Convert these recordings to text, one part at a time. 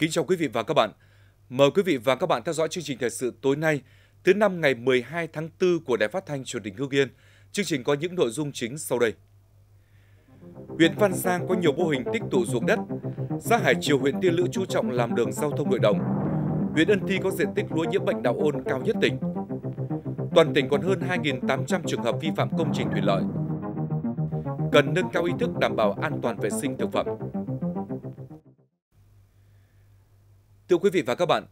Kính chào quý vị và các bạn. Mời quý vị và các bạn theo dõi chương trình thời sự tối nay, thứ năm ngày 12 tháng 4 của Đài Phát thanh Truyền hình Hương Yên. Chương trình có những nội dung chính sau đây. Huyện Văn Giang có nhiều mô hình tích tụ ruộng đất. Xã Hải Triều huyện Tiên Lữ chú trọng làm đường giao thông nội đồng. Huyện Ân Thi có diện tích lúa nhiễm bệnh đạo ôn cao nhất tỉnh. Toàn tỉnh còn hơn 2.800 trường hợp vi phạm công trình thủy lợi. Cần nâng cao ý thức đảm bảo an toàn vệ sinh thực phẩm. Thưa quý vị và các bạn,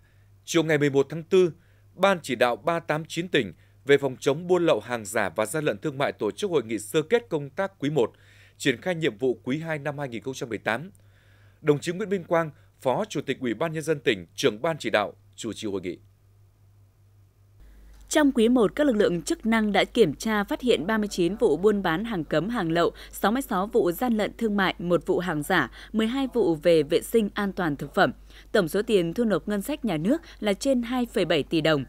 chiều ngày 11 tháng 4, Ban chỉ đạo 389 tỉnh về phòng chống buôn lậu hàng giả và gian lận thương mại tổ chức hội nghị sơ kết công tác quý 1, triển khai nhiệm vụ quý 2 năm 2018. Đồng chí Nguyễn Minh Quang, Phó Chủ tịch Ủy ban nhân dân tỉnh, trưởng ban chỉ đạo chủ trì hội nghị. Trong quý 1, các lực lượng chức năng đã kiểm tra phát hiện 39 vụ buôn bán hàng cấm hàng lậu, 66 vụ gian lận thương mại, một vụ hàng giả, 12 vụ về vệ sinh an toàn thực phẩm. Tổng số tiền thu nộp ngân sách nhà nước là trên 2,7 tỷ đồng.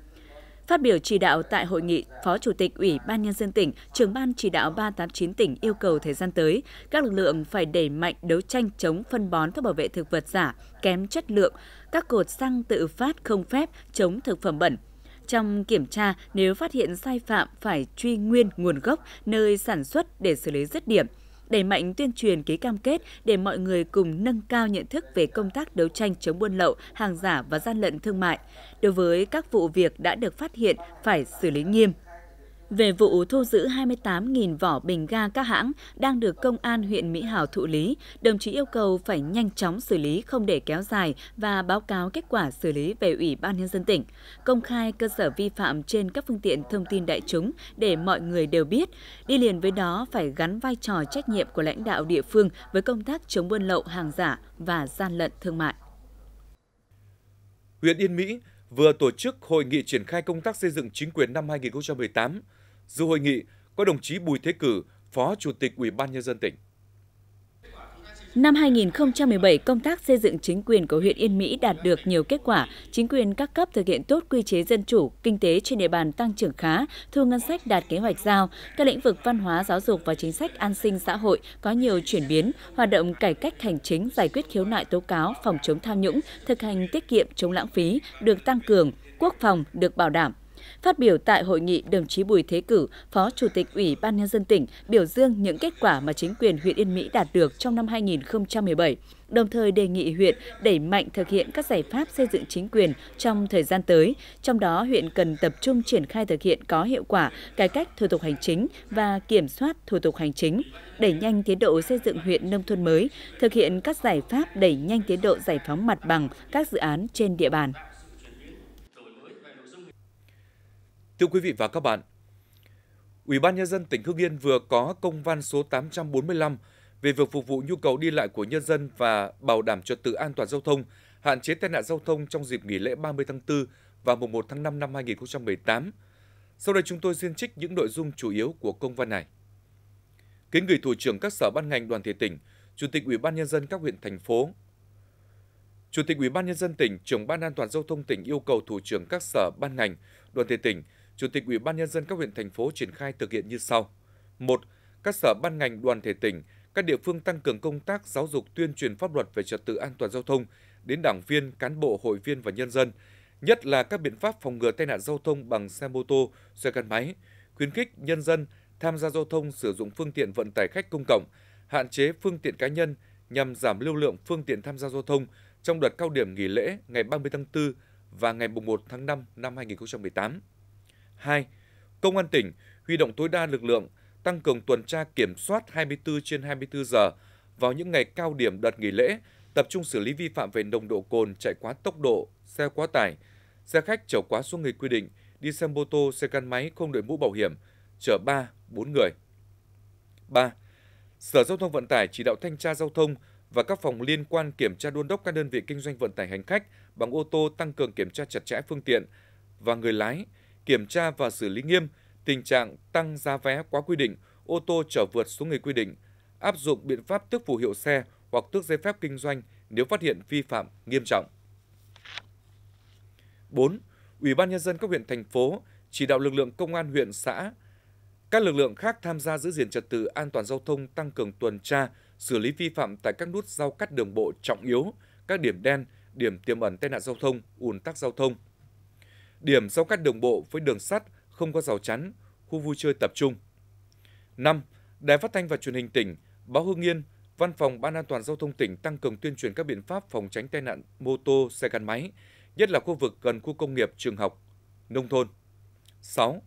Phát biểu chỉ đạo tại hội nghị, Phó Chủ tịch Ủy ban Nhân dân tỉnh, trưởng ban chỉ đạo 389 tỉnh yêu cầu thời gian tới, các lực lượng phải đẩy mạnh đấu tranh chống phân bón thuốc bảo vệ thực vật giả, kém chất lượng, các cột xăng tự phát không phép, chống thực phẩm bẩn, trong kiểm tra, nếu phát hiện sai phạm phải truy nguyên nguồn gốc nơi sản xuất để xử lý dứt điểm đẩy mạnh tuyên truyền ký cam kết để mọi người cùng nâng cao nhận thức về công tác đấu tranh chống buôn lậu, hàng giả và gian lận thương mại. Đối với các vụ việc đã được phát hiện phải xử lý nghiêm, về vụ thu giữ 28.000 vỏ bình ga các hãng đang được Công an huyện Mỹ Hảo thụ lý, đồng chí yêu cầu phải nhanh chóng xử lý không để kéo dài và báo cáo kết quả xử lý về Ủy ban Nhân dân tỉnh, công khai cơ sở vi phạm trên các phương tiện thông tin đại chúng để mọi người đều biết. Đi liền với đó phải gắn vai trò trách nhiệm của lãnh đạo địa phương với công tác chống buôn lậu hàng giả và gian lận thương mại. Huyện Yên Mỹ vừa tổ chức hội nghị triển khai công tác xây dựng chính quyền năm 2018 dù hội nghị có đồng chí Bùi Thế Cử, Phó Chủ tịch Ủy ban nhân dân tỉnh. Năm 2017, công tác xây dựng chính quyền của huyện Yên Mỹ đạt được nhiều kết quả. Chính quyền các cấp thực hiện tốt quy chế dân chủ, kinh tế trên địa bàn tăng trưởng khá, thu ngân sách đạt kế hoạch giao. Các lĩnh vực văn hóa, giáo dục và chính sách an sinh xã hội có nhiều chuyển biến, hoạt động cải cách hành chính, giải quyết khiếu nại tố cáo, phòng chống tham nhũng, thực hành tiết kiệm chống lãng phí được tăng cường, quốc phòng được bảo đảm. Phát biểu tại hội nghị, đồng chí Bùi Thế Cử, Phó Chủ tịch Ủy ban Nhân dân tỉnh, biểu dương những kết quả mà chính quyền huyện Yên Mỹ đạt được trong năm 2017, đồng thời đề nghị huyện đẩy mạnh thực hiện các giải pháp xây dựng chính quyền trong thời gian tới. Trong đó, huyện cần tập trung triển khai thực hiện có hiệu quả cải cách thủ tục hành chính và kiểm soát thủ tục hành chính, đẩy nhanh tiến độ xây dựng huyện nông thôn mới, thực hiện các giải pháp đẩy nhanh tiến độ giải phóng mặt bằng các dự án trên địa bàn. Thưa quý vị và các bạn, Ủy ban nhân dân tỉnh Hưng Yên vừa có công văn số 845 về việc phục vụ nhu cầu đi lại của nhân dân và bảo đảm trật tự an toàn giao thông, hạn chế tai nạn giao thông trong dịp nghỉ lễ 30 tháng 4 và mùng 1 tháng 5 năm 2018. Sau đây chúng tôi xin trích những nội dung chủ yếu của công văn này. Kính gửi thủ trưởng các sở ban ngành đoàn thể tỉnh, chủ tịch Ủy ban nhân dân các huyện thành phố, Chủ tịch Ủy ban nhân dân tỉnh, trưởng ban an toàn giao thông tỉnh yêu cầu thủ trưởng các sở ban ngành, đoàn thể tỉnh Chủ tịch Ủy ban nhân dân các huyện thành phố triển khai thực hiện như sau: một, Các sở ban ngành đoàn thể tỉnh, các địa phương tăng cường công tác giáo dục tuyên truyền pháp luật về trật tự an toàn giao thông đến đảng viên, cán bộ, hội viên và nhân dân, nhất là các biện pháp phòng ngừa tai nạn giao thông bằng xe mô tô, xe gắn máy, khuyến khích nhân dân tham gia giao thông sử dụng phương tiện vận tải khách công cộng, hạn chế phương tiện cá nhân nhằm giảm lưu lượng phương tiện tham gia giao thông trong đợt cao điểm nghỉ lễ ngày 30 tháng 4 và ngày 1 tháng 5 năm 2018. 2. Công an tỉnh huy động tối đa lực lượng, tăng cường tuần tra kiểm soát 24 trên 24 giờ vào những ngày cao điểm đợt nghỉ lễ, tập trung xử lý vi phạm về nồng độ cồn, chạy quá tốc độ, xe quá tải, xe khách chở quá số người quy định, đi xe mô tô, xe gắn máy không đội mũ bảo hiểm, chở 3, 4 người. 3. Sở Giao thông Vận tải chỉ đạo thanh tra giao thông và các phòng liên quan kiểm tra đôn đốc các đơn vị kinh doanh vận tải hành khách bằng ô tô tăng cường kiểm tra chặt chẽ phương tiện và người lái, kiểm tra và xử lý nghiêm tình trạng tăng giá vé quá quy định, ô tô chở vượt số người quy định, áp dụng biện pháp tước phù hiệu xe hoặc tước giấy phép kinh doanh nếu phát hiện vi phạm nghiêm trọng. 4. Ủy ban nhân dân các huyện thành phố chỉ đạo lực lượng công an huyện xã các lực lượng khác tham gia giữ gìn trật tự an toàn giao thông tăng cường tuần tra, xử lý vi phạm tại các nút giao cắt đường bộ trọng yếu, các điểm đen, điểm tiềm ẩn tai nạn giao thông, ùn tắc giao thông, điểm giao cắt đường bộ với đường sắt không có rào chắn, khu vui chơi tập trung. 5. Đài Phát thanh và Truyền hình tỉnh, báo Hương Yên, Văn phòng Ban An toàn giao thông tỉnh tăng cường tuyên truyền các biện pháp phòng tránh tai nạn mô tô, xe gắn máy, nhất là khu vực gần khu công nghiệp, trường học, nông thôn. 6.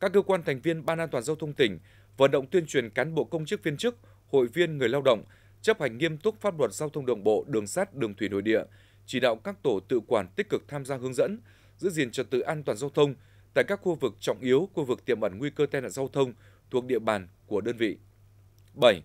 Các cơ quan thành viên Ban An toàn giao thông tỉnh vận động tuyên truyền cán bộ công chức viên chức, hội viên người lao động chấp hành nghiêm túc pháp luật giao thông đường bộ, đường sắt, đường thủy nội địa, chỉ đạo các tổ tự quản tích cực tham gia hướng dẫn, giữ gìn trật tự an toàn giao thông tại các khu vực trọng yếu, khu vực tiềm ẩn nguy cơ tai nạn giao thông thuộc địa bàn của đơn vị. 7.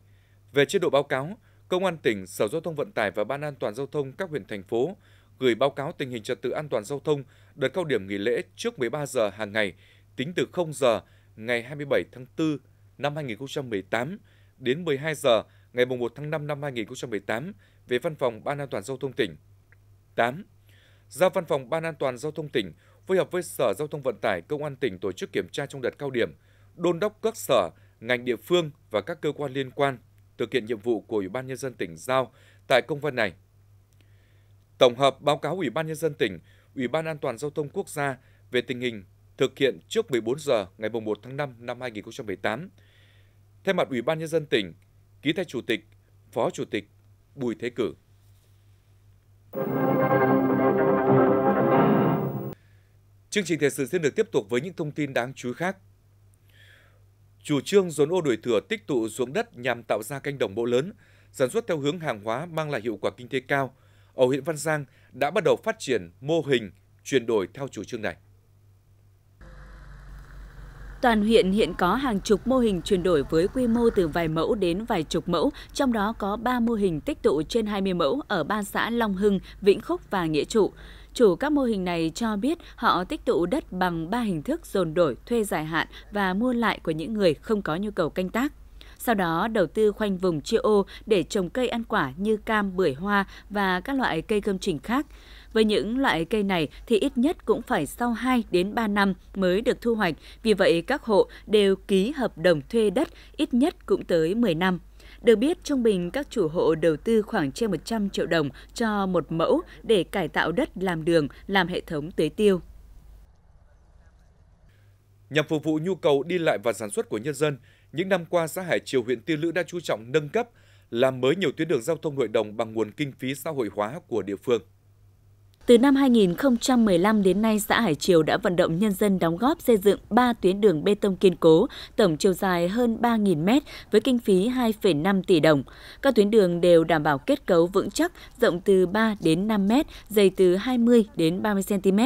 Về chế độ báo cáo, Công an tỉnh, Sở Giao thông Vận tải và Ban An toàn giao thông các huyện thành phố gửi báo cáo tình hình trật tự an toàn giao thông đợt cao điểm nghỉ lễ trước 13 giờ hàng ngày, tính từ 0 giờ ngày 27 tháng 4 năm 2018 đến 12 giờ ngày 1 tháng 5 năm 2018 về Văn phòng Ban An toàn giao thông tỉnh. 8 giao Văn phòng Ban An toàn Giao thông tỉnh phối hợp với Sở Giao thông Vận tải Công an tỉnh tổ chức kiểm tra trong đợt cao điểm, đôn đốc các sở, ngành địa phương và các cơ quan liên quan thực hiện nhiệm vụ của Ủy ban nhân dân tỉnh giao tại công văn này. Tổng hợp báo cáo Ủy ban nhân dân tỉnh, Ủy ban An toàn giao thông quốc gia về tình hình thực hiện trước 14 giờ ngày 1 tháng 5 năm 2018. Thay mặt Ủy ban nhân dân tỉnh, ký thay chủ tịch, phó chủ tịch Bùi Thế Cử Chương trình thời sự sẽ được tiếp tục với những thông tin đáng chú ý khác. Chủ trương dồn ô đuổi thừa tích tụ ruộng đất nhằm tạo ra canh đồng bộ lớn, sản xuất theo hướng hàng hóa mang lại hiệu quả kinh tế cao, ở huyện Văn Giang đã bắt đầu phát triển mô hình chuyển đổi theo chủ trương này. Toàn huyện hiện có hàng chục mô hình chuyển đổi với quy mô từ vài mẫu đến vài chục mẫu, trong đó có 3 mô hình tích tụ trên 20 mẫu ở ba xã Long Hưng, Vĩnh Phúc và Nghĩa Trụ. Chủ các mô hình này cho biết họ tích tụ đất bằng 3 hình thức dồn đổi, thuê dài hạn và mua lại của những người không có nhu cầu canh tác. Sau đó đầu tư khoanh vùng chia ô để trồng cây ăn quả như cam, bưởi hoa và các loại cây công trình khác. Với những loại cây này thì ít nhất cũng phải sau 2 đến 3 năm mới được thu hoạch, vì vậy các hộ đều ký hợp đồng thuê đất ít nhất cũng tới 10 năm. Được biết, trung bình các chủ hộ đầu tư khoảng trên 100 triệu đồng cho một mẫu để cải tạo đất làm đường, làm hệ thống tưới tiêu. Nhằm phục vụ nhu cầu đi lại và sản xuất của nhân dân, những năm qua xã Hải Triều huyện Tiên Lữ đã chú trọng nâng cấp, làm mới nhiều tuyến đường giao thông nội đồng bằng nguồn kinh phí xã hội hóa của địa phương. Từ năm 2015 đến nay, xã Hải Triều đã vận động nhân dân đóng góp xây dựng 3 tuyến đường bê tông kiên cố, tổng chiều dài hơn 3.000 m với kinh phí 2,5 tỷ đồng. Các tuyến đường đều đảm bảo kết cấu vững chắc, rộng từ 3 đến 5 m, dày từ 20 đến 30 cm.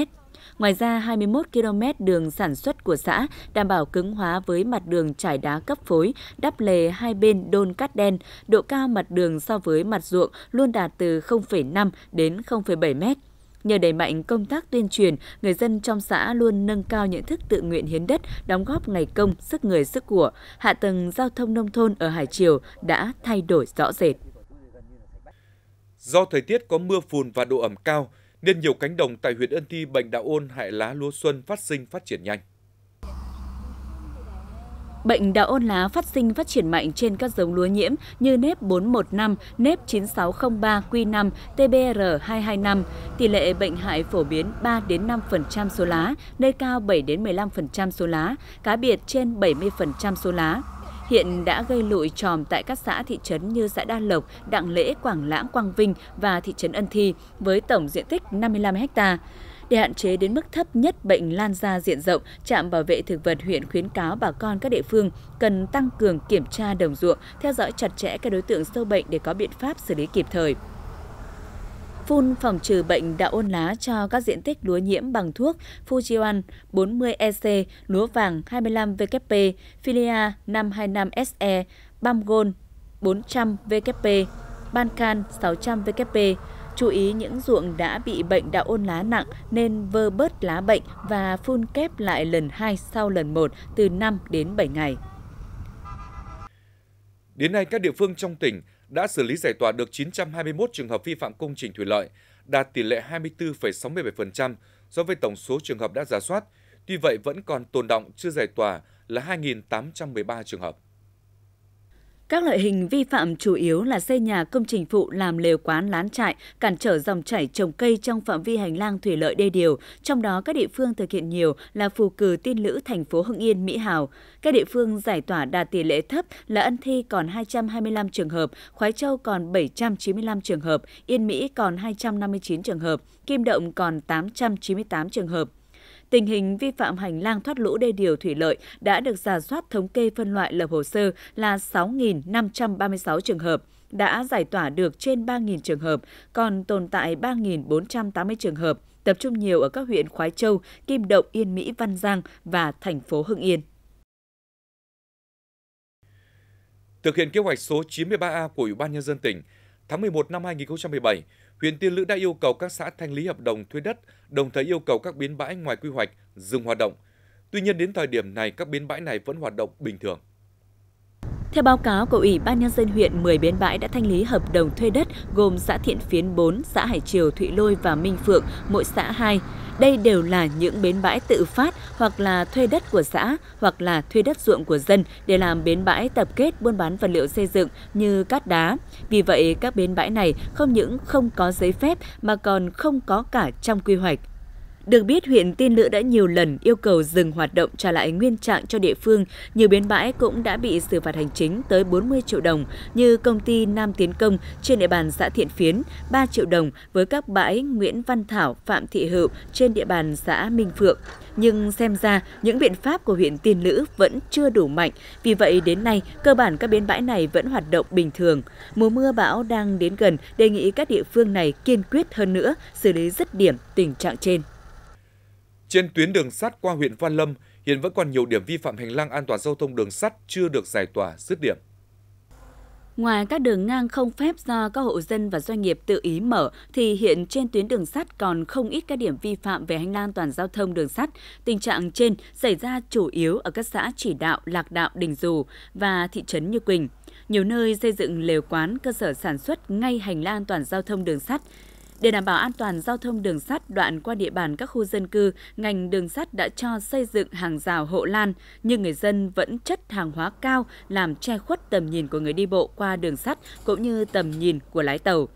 Ngoài ra, 21 km đường sản xuất của xã đảm bảo cứng hóa với mặt đường trải đá cấp phối, đắp lề hai bên đôn cát đen. Độ cao mặt đường so với mặt ruộng luôn đạt từ 0,5 đến 0,7 mét. Nhờ đẩy mạnh công tác tuyên truyền, người dân trong xã luôn nâng cao nhận thức tự nguyện hiến đất, đóng góp ngày công, sức người sức của. Hạ tầng giao thông nông thôn ở Hải Triều đã thay đổi rõ rệt. Do thời tiết có mưa phùn và độ ẩm cao, nên nhiều cánh đồng tại huyện Ân Thi, Bệnh Đạo Ôn, hại Lá, Lúa Xuân phát sinh phát triển nhanh. Bệnh đạo ôn lá phát sinh phát triển mạnh trên các giống lúa nhiễm như nếp 415, nếp 9603 Q5, TBR 225. Tỷ lệ bệnh hại phổ biến 3 5% số lá, nơi cao 7 15% số lá, cá biệt trên 70% số lá. Hiện đã gây lụi tròm tại các xã thị trấn như xã Đa Lộc, Đặng Lễ, Quảng Lãng, Quang Vinh và thị trấn Ân Thi với tổng diện tích 55 hectare. Để hạn chế đến mức thấp nhất bệnh lan ra diện rộng, Trạm Bảo vệ Thực vật huyện khuyến cáo bà con các địa phương cần tăng cường kiểm tra đồng ruộng, theo dõi chặt chẽ các đối tượng sâu bệnh để có biện pháp xử lý kịp thời phun phòng trừ bệnh đạo ôn lá cho các diện tích lúa nhiễm bằng thuốc Fujian 40EC, lúa vàng 25VKP, Filia 525SE, Bamgon 400VKP, Ban Can 600VKP, Chú ý những ruộng đã bị bệnh đạo ôn lá nặng nên vơ bớt lá bệnh và phun kép lại lần 2 sau lần 1 từ 5 đến 7 ngày. Đến nay, các địa phương trong tỉnh đã xử lý giải tỏa được 921 trường hợp vi phạm công trình thủy lợi, đạt tỷ lệ 24,67% so với tổng số trường hợp đã giả soát. Tuy vậy, vẫn còn tồn động chưa giải tỏa là 2.813 trường hợp. Các loại hình vi phạm chủ yếu là xây nhà công trình phụ làm lều quán lán trại, cản trở dòng chảy trồng cây trong phạm vi hành lang thủy lợi đê điều, trong đó các địa phương thực hiện nhiều là Phù Cử, Tiên Lữ, thành phố Hưng Yên, Mỹ Hào. Các địa phương giải tỏa đạt tỷ lệ thấp là Ân Thi còn 225 trường hợp, khói Châu còn 795 trường hợp, Yên Mỹ còn 259 trường hợp, Kim Động còn 898 trường hợp. Tình hình vi phạm hành lang thoát lũ đê điều thủy lợi đã được giả soát thống kê phân loại lập hồ sơ là 6.536 trường hợp, đã giải tỏa được trên 3.000 trường hợp, còn tồn tại 3.480 trường hợp, tập trung nhiều ở các huyện Khói Châu, Kim Động, Yên Mỹ, Văn Giang và thành phố Hưng Yên. Thực hiện kế hoạch số 93A của Ủy ban Nhân dân tỉnh, tháng 11 năm 2017, huyện Tiên Lữ đã yêu cầu các xã thanh lý hợp đồng thuê đất, đồng thời yêu cầu các bến bãi ngoài quy hoạch dừng hoạt động. Tuy nhiên đến thời điểm này các bến bãi này vẫn hoạt động bình thường. Theo báo cáo của Ủy ban Nhân dân huyện, 10 bến bãi đã thanh lý hợp đồng thuê đất gồm xã Thiện Phiến 4, xã Hải Triều, Thụy Lôi và Minh Phượng, mỗi xã 2. Đây đều là những bến bãi tự phát hoặc là thuê đất của xã hoặc là thuê đất ruộng của dân để làm bến bãi tập kết buôn bán vật liệu xây dựng như cát đá. Vì vậy, các bến bãi này không những không có giấy phép mà còn không có cả trong quy hoạch. Được biết, huyện Tiên Lữ đã nhiều lần yêu cầu dừng hoạt động trả lại nguyên trạng cho địa phương. Nhiều bến bãi cũng đã bị xử phạt hành chính tới 40 triệu đồng như công ty Nam Tiến Công trên địa bàn xã Thiện Phiến, 3 triệu đồng với các bãi Nguyễn Văn Thảo, Phạm Thị Hữu trên địa bàn xã Minh Phượng. Nhưng xem ra, những biện pháp của huyện Tiên Lữ vẫn chưa đủ mạnh. Vì vậy, đến nay, cơ bản các bến bãi này vẫn hoạt động bình thường. Mùa mưa bão đang đến gần, đề nghị các địa phương này kiên quyết hơn nữa, xử lý dứt điểm tình trạng trên. Trên tuyến đường sắt qua huyện Văn Lâm, hiện vẫn còn nhiều điểm vi phạm hành lang an toàn giao thông đường sắt chưa được giải tỏa dứt điểm. Ngoài các đường ngang không phép do các hộ dân và doanh nghiệp tự ý mở, thì hiện trên tuyến đường sắt còn không ít các điểm vi phạm về hành lang toàn giao thông đường sắt. Tình trạng trên xảy ra chủ yếu ở các xã Chỉ Đạo, Lạc Đạo, Đình Dù và thị trấn Như Quỳnh. Nhiều nơi xây dựng lều quán, cơ sở sản xuất ngay hành lang toàn giao thông đường sắt. Để đảm bảo an toàn giao thông đường sắt đoạn qua địa bàn các khu dân cư, ngành đường sắt đã cho xây dựng hàng rào hộ lan, nhưng người dân vẫn chất hàng hóa cao làm che khuất tầm nhìn của người đi bộ qua đường sắt cũng như tầm nhìn của lái tàu.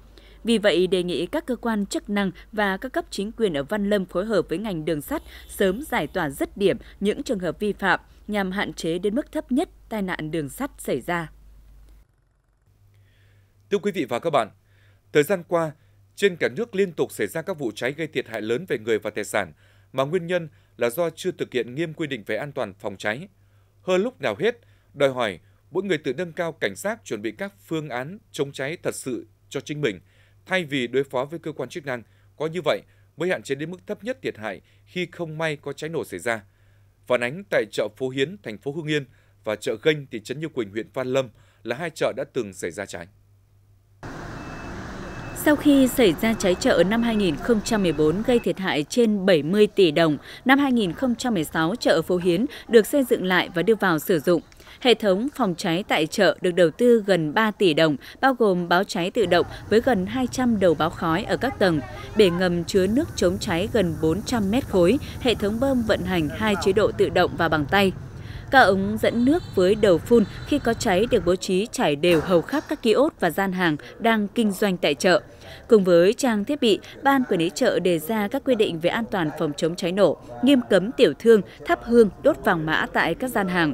Vì vậy, đề nghị các cơ quan chức năng và các cấp chính quyền ở Văn Lâm phối hợp với ngành đường sắt sớm giải tỏa dứt điểm những trường hợp vi phạm nhằm hạn chế đến mức thấp nhất tai nạn đường sắt xảy ra. Thưa quý vị và các bạn, thời gian qua, trên cả nước liên tục xảy ra các vụ cháy gây thiệt hại lớn về người và tài sản, mà nguyên nhân là do chưa thực hiện nghiêm quy định về an toàn phòng cháy. Hơn lúc nào hết, đòi hỏi mỗi người tự nâng cao cảnh giác chuẩn bị các phương án chống cháy thật sự cho chính mình, thay vì đối phó với cơ quan chức năng, có như vậy mới hạn chế đến mức thấp nhất thiệt hại khi không may có cháy nổ xảy ra. Phản ánh tại chợ Phố Hiến, thành phố Hương Yên và chợ Ganh thị trấn Như Quỳnh, huyện Văn Lâm là hai chợ đã từng xảy ra cháy. Sau khi xảy ra cháy chợ năm 2014 gây thiệt hại trên 70 tỷ đồng, năm 2016 chợ Phố Hiến được xây dựng lại và đưa vào sử dụng. Hệ thống phòng cháy tại chợ được đầu tư gần 3 tỷ đồng, bao gồm báo cháy tự động với gần 200 đầu báo khói ở các tầng, bể ngầm chứa nước chống cháy gần 400 mét khối, hệ thống bơm vận hành hai chế độ tự động và bằng tay. Các ống dẫn nước với đầu phun khi có cháy được bố trí trải đều hầu khắp các kiosk và gian hàng đang kinh doanh tại chợ. Cùng với trang thiết bị, Ban Quản lý chợ đề ra các quy định về an toàn phòng chống cháy nổ, nghiêm cấm tiểu thương thắp hương đốt vàng mã tại các gian hàng.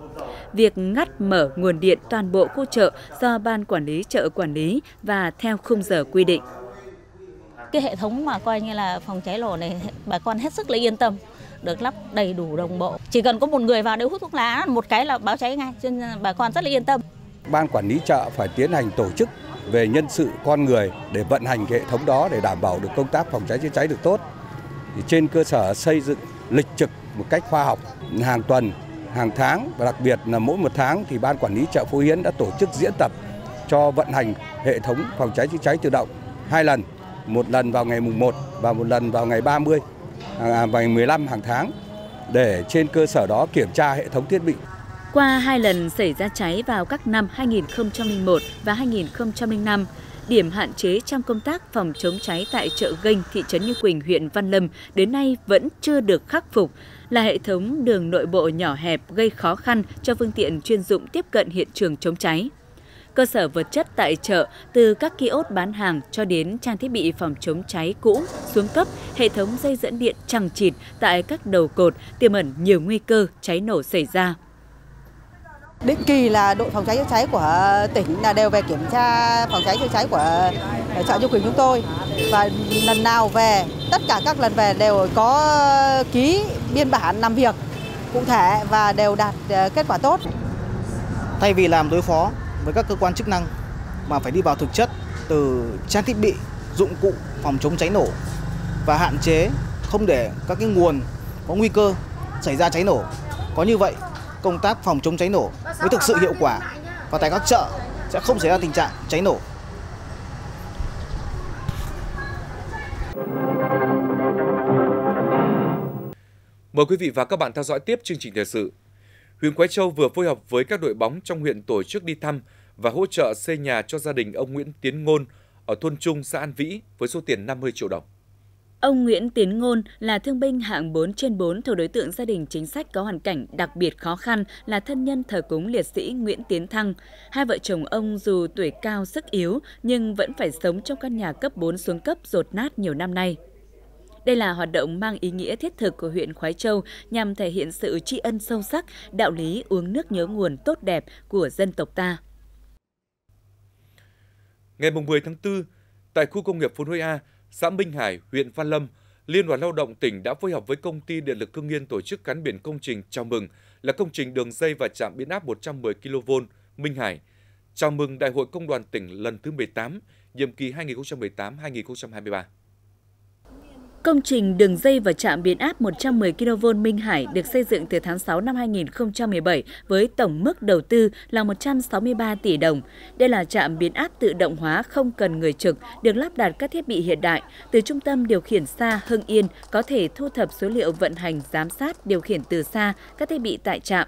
Việc ngắt mở nguồn điện toàn bộ khu chợ do Ban Quản lý chợ quản lý và theo khung giờ quy định. Cái hệ thống mà coi như là phòng cháy nổ này bà con hết sức là yên tâm được lắp đầy đủ đồng bộ. Chỉ cần có một người vào nếu hút thuốc lá, một cái là báo cháy ngay, cho nên bà con rất là yên tâm. Ban quản lý chợ phải tiến hành tổ chức về nhân sự con người để vận hành hệ thống đó để đảm bảo được công tác phòng cháy chữa cháy được tốt. Thì trên cơ sở xây dựng lịch trực một cách khoa học hàng tuần, hàng tháng và đặc biệt là mỗi một tháng thì ban quản lý chợ Phú Hiến đã tổ chức diễn tập cho vận hành hệ thống phòng cháy chữa cháy tự động hai lần, một lần vào ngày mùng 1 và một lần vào ngày 30 À, à, vành 15 hàng tháng để trên cơ sở đó kiểm tra hệ thống thiết bị. Qua hai lần xảy ra cháy vào các năm 2001 và 2005, điểm hạn chế trong công tác phòng chống cháy tại chợ Gênh, thị trấn Như Quỳnh, huyện Văn Lâm đến nay vẫn chưa được khắc phục là hệ thống đường nội bộ nhỏ hẹp gây khó khăn cho phương tiện chuyên dụng tiếp cận hiện trường chống cháy cơ sở vật chất tại chợ từ các kiosk bán hàng cho đến trang thiết bị phòng chống cháy cũ, xuống cấp, hệ thống dây dẫn điện chằng chịt tại các đầu cột tiềm ẩn nhiều nguy cơ cháy nổ xảy ra. Định kỳ là đội phòng cháy chữa cháy của tỉnh là đều về kiểm tra phòng cháy chữa cháy của chợ Du Quỳnh chúng tôi và lần nào về tất cả các lần về đều có ký biên bản làm việc cụ thể và đều đạt ờ, kết quả tốt. Thay vì làm đối phó với các cơ quan chức năng mà phải đi vào thực chất từ trang thiết bị, dụng cụ phòng chống cháy nổ và hạn chế không để các cái nguồn có nguy cơ xảy ra cháy nổ. Có như vậy, công tác phòng chống cháy nổ mới thực sự hiệu quả và tại các chợ sẽ không xảy ra tình trạng cháy nổ. Mời quý vị và các bạn theo dõi tiếp chương trình thời sự huyện Quế Châu vừa phối hợp với các đội bóng trong huyện tổ chức đi thăm và hỗ trợ xây nhà cho gia đình ông Nguyễn Tiến Ngôn ở thôn Trung, xã An Vĩ với số tiền 50 triệu đồng. Ông Nguyễn Tiến Ngôn là thương binh hạng 4 trên 4 thuộc đối tượng gia đình chính sách có hoàn cảnh đặc biệt khó khăn là thân nhân thờ cúng liệt sĩ Nguyễn Tiến Thăng. Hai vợ chồng ông dù tuổi cao sức yếu nhưng vẫn phải sống trong căn nhà cấp 4 xuống cấp rột nát nhiều năm nay. Đây là hoạt động mang ý nghĩa thiết thực của huyện Khói Châu nhằm thể hiện sự tri ân sâu sắc, đạo lý uống nước nhớ nguồn tốt đẹp của dân tộc ta. Ngày 10 tháng 4, tại khu công nghiệp Phú Huế A, xã Minh Hải, huyện Văn Lâm, Liên đoàn Lao động tỉnh đã phối hợp với công ty Điện lực Hưng Yên tổ chức cắn biển công trình chào mừng là công trình đường dây và trạm biến áp 110 kV Minh Hải. Chào mừng Đại hội Công đoàn tỉnh lần thứ 18, nhiệm kỳ 2018-2023. Công trình đường dây và trạm biến áp 110 kV Minh Hải được xây dựng từ tháng 6 năm 2017 với tổng mức đầu tư là 163 tỷ đồng. Đây là trạm biến áp tự động hóa không cần người trực, được lắp đặt các thiết bị hiện đại. Từ trung tâm điều khiển xa Hưng Yên có thể thu thập số liệu vận hành giám sát điều khiển từ xa các thiết bị tại trạm.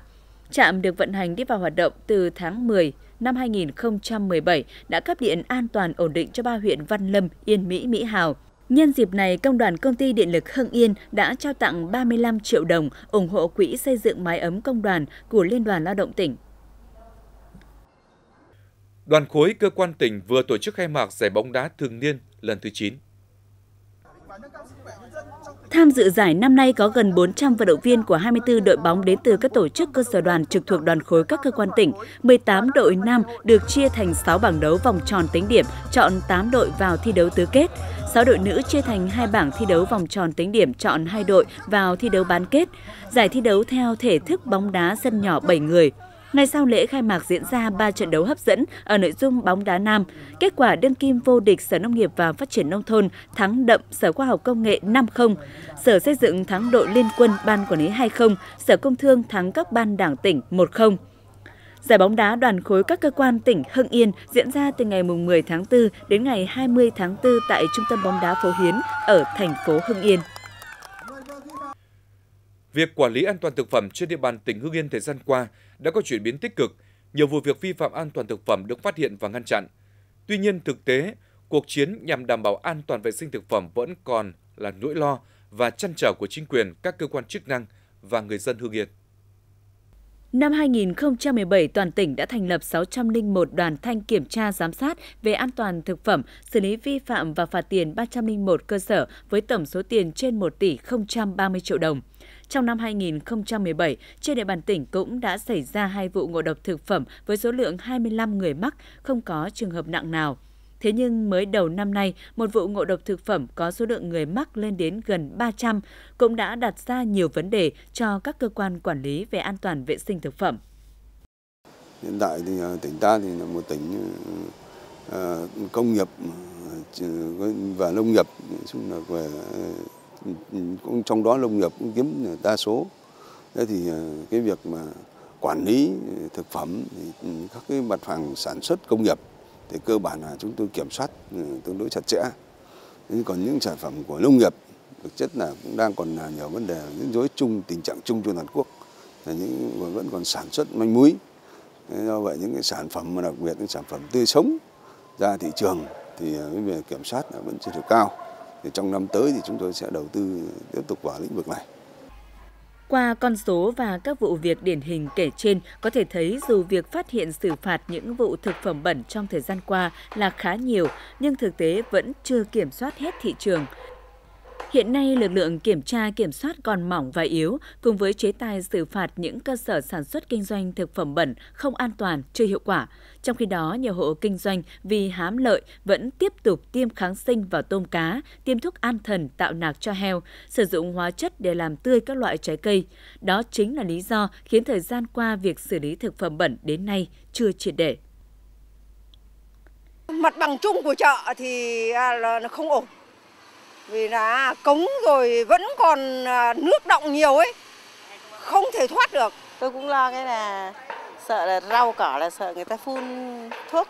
Trạm được vận hành đi vào hoạt động từ tháng 10 năm 2017 đã cấp điện an toàn ổn định cho ba huyện Văn Lâm, Yên Mỹ, Mỹ Hào. Nhân dịp này, Công đoàn Công ty Điện lực Hưng Yên đã trao tặng 35 triệu đồng ủng hộ Quỹ xây dựng mái ấm công đoàn của Liên đoàn Lao động tỉnh. Đoàn khối cơ quan tỉnh vừa tổ chức khai mạc giải bóng đá thường niên lần thứ 9. Tham dự giải năm nay có gần 400 vận động viên của 24 đội bóng đến từ các tổ chức cơ sở đoàn trực thuộc đoàn khối các cơ quan tỉnh. 18 đội nam được chia thành 6 bảng đấu vòng tròn tính điểm, chọn 8 đội vào thi đấu tứ kết. 6 đội nữ chia thành hai bảng thi đấu vòng tròn tính điểm chọn hai đội vào thi đấu bán kết. Giải thi đấu theo thể thức bóng đá sân nhỏ 7 người. Ngày sau lễ khai mạc diễn ra 3 trận đấu hấp dẫn ở nội dung bóng đá nam. Kết quả đương kim vô địch Sở Nông nghiệp và Phát triển Nông thôn thắng đậm Sở Khoa học Công nghệ 5-0, Sở Xây dựng thắng đội Liên quân Ban Quản lý 2-0, Sở Công Thương thắng các ban đảng tỉnh 1-0. Giải bóng đá đoàn khối các cơ quan tỉnh Hưng Yên diễn ra từ ngày 10 tháng 4 đến ngày 20 tháng 4 tại Trung tâm bóng đá Phố Hiến ở thành phố Hưng Yên. Việc quản lý an toàn thực phẩm trên địa bàn tỉnh Hưng Yên thời gian qua đã có chuyển biến tích cực, nhiều vụ việc vi phạm an toàn thực phẩm được phát hiện và ngăn chặn. Tuy nhiên, thực tế, cuộc chiến nhằm đảm bảo an toàn vệ sinh thực phẩm vẫn còn là nỗi lo và chăn trở của chính quyền, các cơ quan chức năng và người dân Hưng Yên. Năm 2017, toàn tỉnh đã thành lập 601 đoàn thanh kiểm tra giám sát về an toàn thực phẩm, xử lý vi phạm và phạt tiền 301 cơ sở với tổng số tiền trên 1 tỷ 030 triệu đồng. Trong năm 2017, trên địa bàn tỉnh cũng đã xảy ra hai vụ ngộ độc thực phẩm với số lượng 25 người mắc, không có trường hợp nặng nào. Thế nhưng mới đầu năm nay, một vụ ngộ độc thực phẩm có số lượng người mắc lên đến gần 300 cũng đã đặt ra nhiều vấn đề cho các cơ quan quản lý về an toàn vệ sinh thực phẩm. Hiện tại thì à, tỉnh ta thì là một tỉnh à, công nghiệp và nông nghiệp, chung là về à, cũng trong đó nông nghiệp cũng chiếm đa số. Thế thì cái việc mà quản lý thực phẩm thì các cái mặt hàng sản xuất công nghiệp thì cơ bản là chúng tôi kiểm soát ừ, tương đối chặt chẽ. Nhưng còn những sản phẩm của nông nghiệp thực chất là cũng đang còn nhiều vấn đề những rối chung tình trạng chung trên toàn quốc là những vẫn còn sản xuất manh muối do vậy những cái sản phẩm mà đặc biệt những sản phẩm tươi sống ra thị trường thì à, về kiểm soát vẫn chưa được cao thì trong năm tới thì chúng tôi sẽ đầu tư tiếp tục vào lĩnh vực này qua con số và các vụ việc điển hình kể trên, có thể thấy dù việc phát hiện xử phạt những vụ thực phẩm bẩn trong thời gian qua là khá nhiều, nhưng thực tế vẫn chưa kiểm soát hết thị trường. Hiện nay, lực lượng kiểm tra kiểm soát còn mỏng và yếu, cùng với chế tài xử phạt những cơ sở sản xuất kinh doanh thực phẩm bẩn không an toàn, chưa hiệu quả. Trong khi đó, nhiều hộ kinh doanh vì hám lợi vẫn tiếp tục tiêm kháng sinh vào tôm cá, tiêm thuốc an thần tạo nạc cho heo, sử dụng hóa chất để làm tươi các loại trái cây. Đó chính là lý do khiến thời gian qua việc xử lý thực phẩm bẩn đến nay chưa triệt để. Mặt bằng chung của chợ thì à, là không ổn, vì là cống rồi vẫn còn à, nước động nhiều ấy không thể thoát được tôi cũng lo cái là sợ là rau cỏ là sợ người ta phun thuốc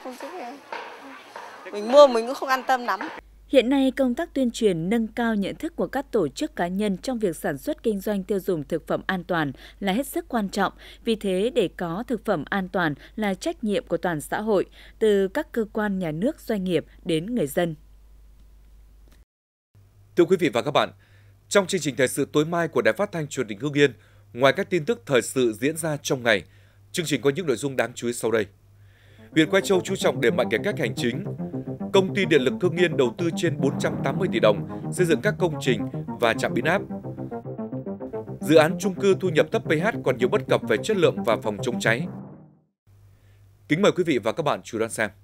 mình mua mình cũng không an tâm lắm Hiện nay, công tác tuyên truyền nâng cao nhận thức của các tổ chức cá nhân trong việc sản xuất kinh doanh tiêu dùng thực phẩm an toàn là hết sức quan trọng. Vì thế, để có thực phẩm an toàn là trách nhiệm của toàn xã hội, từ các cơ quan nhà nước, doanh nghiệp đến người dân. Thưa quý vị và các bạn, trong chương trình thời sự tối mai của Đài Phát thanh Truyền hình Hưng Yên, ngoài các tin tức thời sự diễn ra trong ngày, chương trình có những nội dung đáng chú ý sau đây. Huyện Quai Châu chú trọng để mạnh cải cách hành chính. Công ty điện lực Hưng Yên đầu tư trên 480 tỷ đồng xây dựng các công trình và trạm biến áp. Dự án chung cư thu nhập thấp PH còn nhiều bất cập về chất lượng và phòng chống cháy. Kính mời quý vị và các bạn chú đón xem.